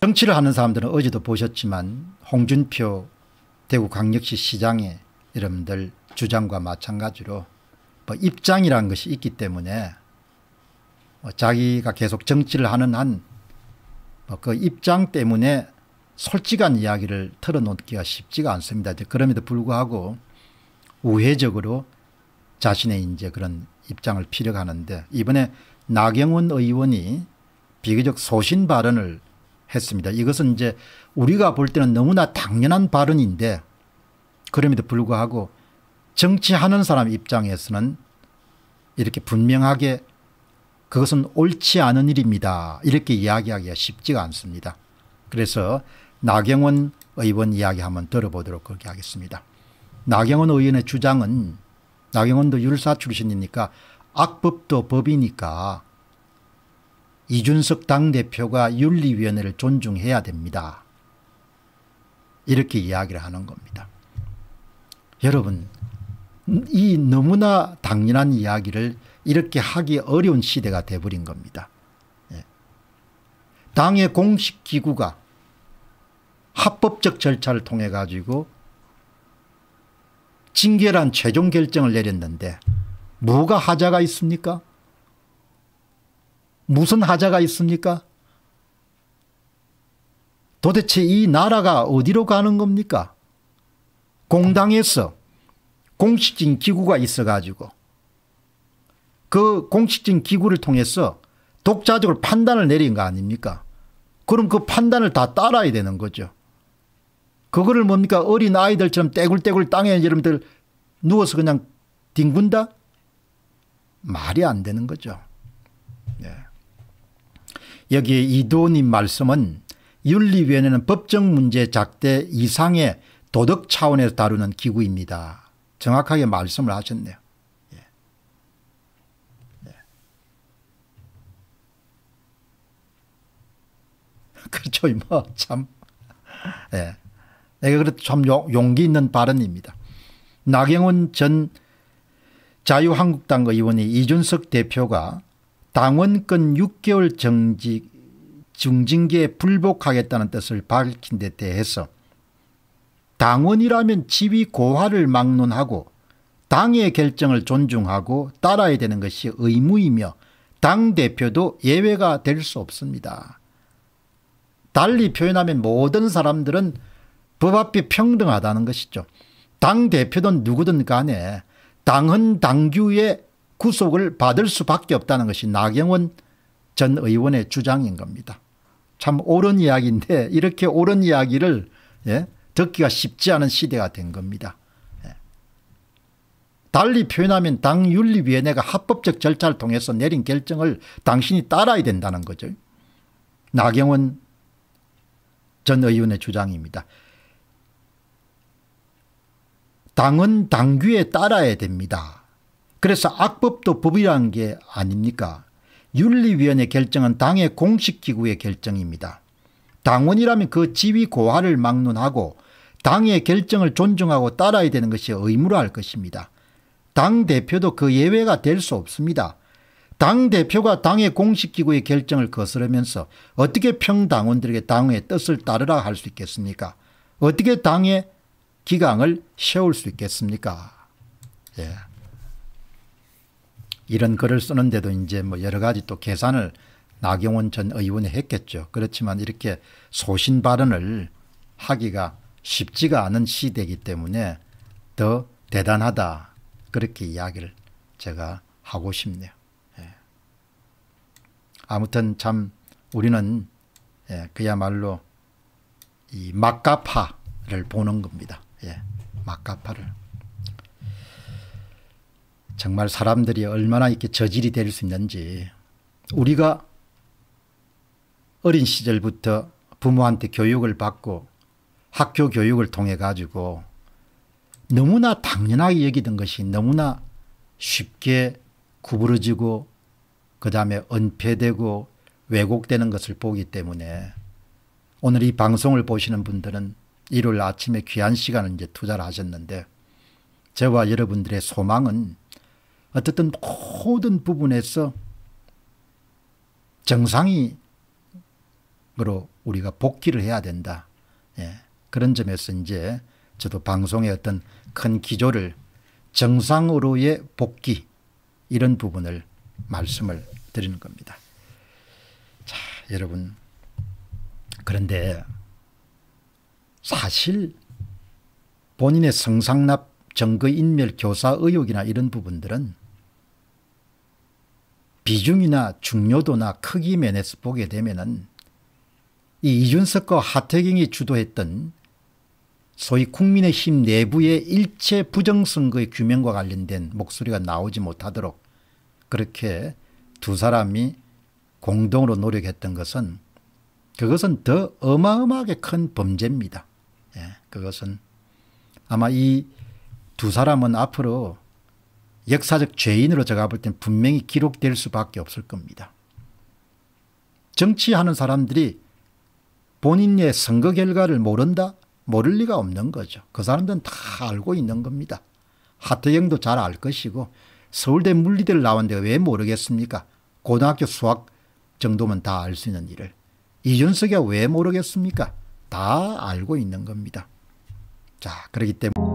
정치를 하는 사람들은 어제도 보셨지만 홍준표 대구광역시 시장의 여러분들 주장과 마찬가지로 뭐 입장이라는 것이 있기 때문에 뭐 자기가 계속 정치를 하는 한그 뭐 입장 때문에 솔직한 이야기를 털어놓기가 쉽지가 않습니다. 그럼에도 불구하고 우회적으로 자신의 이제 그런 입장을 피력하는데 이번에 나경원 의원이 비교적 소신 발언을 했습니다. 이것은 이제 우리가 볼 때는 너무나 당연한 발언인데 그럼에도 불구하고 정치하는 사람 입장에서는 이렇게 분명하게 그것은 옳지 않은 일입니다. 이렇게 이야기하기가 쉽지가 않습니다. 그래서 나경원 의원 이야기 한번 들어보도록 그렇게 하겠습니다. 나경원 의원의 주장은 나경원도 율사 출신이니까 악법도 법이니까 이준석 당대표가 윤리위원회를 존중해야 됩니다. 이렇게 이야기를 하는 겁니다. 여러분 이 너무나 당연한 이야기를 이렇게 하기 어려운 시대가 돼버린 겁니다. 예. 당의 공식 기구가 합법적 절차를 통해 가지고 징계란 최종 결정을 내렸는데 뭐가 하자가 있습니까? 무슨 하자가 있습니까? 도대체 이 나라가 어디로 가는 겁니까? 공당에서 공식적인 기구가 있어가지고 그 공식적인 기구를 통해서 독자적으로 판단을 내린 거 아닙니까? 그럼 그 판단을 다 따라야 되는 거죠. 그거를 뭡니까? 어린 아이들처럼 떼굴떼굴 땅에 여러분들 누워서 그냥 뒹군다? 말이 안 되는 거죠. 예. 여기에 이도님 말씀은 윤리위원회는 법적 문제 작대 이상의 도덕 차원에서 다루는 기구입니다. 정확하게 말씀을 하셨네요. 예. 예. 그렇죠. 뭐 참. 예. 내가 그래도 참 용기 있는 발언입니다. 나경원 전 자유한국당 의원이 이준석 대표가 당원권 6개월 정직 중징계에 불복하겠다는 뜻을 밝힌 데 대해서 당원이라면 지위 고하를 막론하고 당의 결정을 존중하고 따라야 되는 것이 의무이며 당대표도 예외가 될 수 없습니다. 달리 표현하면 모든 사람들은 법 앞에 평등하다는 것이죠. 당대표든 누구든 간에 당헌 당규에 구속을 받을 수밖에 없다는 것이 나경원 전 의원의 주장인 겁니다. 참 옳은 이야기인데 이렇게 옳은 이야기를 예? 듣기가 쉽지 않은 시대가 된 겁니다. 예. 달리 표현하면 당윤리위원회가 합법적 절차를 통해서 내린 결정을 당신이 따라야 된다는 거죠. 나경원 전 의원의 주장입니다. 당은 당규에 따라야 됩니다. 그래서 악법도 법이라는 게 아닙니까 윤리위원회 결정은 당의 공식기구의 결정입니다. 당원이라면 그 지위 고하를 막론하고 당의 결정을 존중하고 따라야 되는 것이 의무로 할 것입니다. 당대표도 그 예외가 될 수 없습니다. 당대표가 당의 공식기구의 결정을 거스르면서 어떻게 평당원들에게 당의 뜻을 따르라 할 수 있겠습니까? 어떻게 당의 기강을 세울 수 있겠습니까? 예. 이런 글을 쓰는데도 이제 뭐 여러 가지 또 계산을 나경원 전 의원이 했겠죠. 그렇지만 이렇게 소신 발언을 하기가 쉽지가 않은 시대이기 때문에 더 대단하다 그렇게 이야기를 제가 하고 싶네요. 예. 아무튼 참 우리는 예, 그야말로 이 막가파를 보는 겁니다. 예, 막가파를. 정말 사람들이 얼마나 이렇게 저질이 될 수 있는지 우리가 어린 시절부터 부모한테 교육을 받고 학교 교육을 통해 가지고 너무나 당연하게 여기던 것이 너무나 쉽게 구부러지고 그 다음에 은폐되고 왜곡되는 것을 보기 때문에 오늘 이 방송을 보시는 분들은 일요일 아침에 귀한 시간을 이제 투자를 하셨는데 저와 여러분들의 소망은 어쨌든 모든 부분에서 정상으로 우리가 복귀를 해야 된다. 예. 그런 점에서 이제 저도 방송의 어떤 큰 기조를 정상으로의 복귀 이런 부분을 말씀을 드리는 겁니다. 자, 여러분. 그런데 사실 본인의 성상납 정거인멸 그 교사 의혹이나 이런 부분들은 비중이나 중요도나 크기 면에서 보게 되면은 이 이준석과 하태경이 주도했던 소위 국민의힘 내부의 일체 부정선거의 규명과 관련된 목소리가 나오지 못하도록 그렇게 두 사람이 공동으로 노력했던 것은 그것은 더 어마어마하게 큰 범죄입니다. 예, 그것은 아마 이두 사람은 앞으로 역사적 죄인으로 제가 볼 땐 분명히 기록될 수밖에 없을 겁니다. 정치하는 사람들이 본인의 선거 결과를 모른다? 모를 리가 없는 거죠. 그 사람들은 다 알고 있는 겁니다. 하태영도 잘 알 것이고 서울대 물리대를 나왔는데 왜 모르겠습니까? 고등학교 수학 정도면 다 알 수 있는 일을. 이준석이 왜 모르겠습니까? 다 알고 있는 겁니다. 자, 그렇기 때문에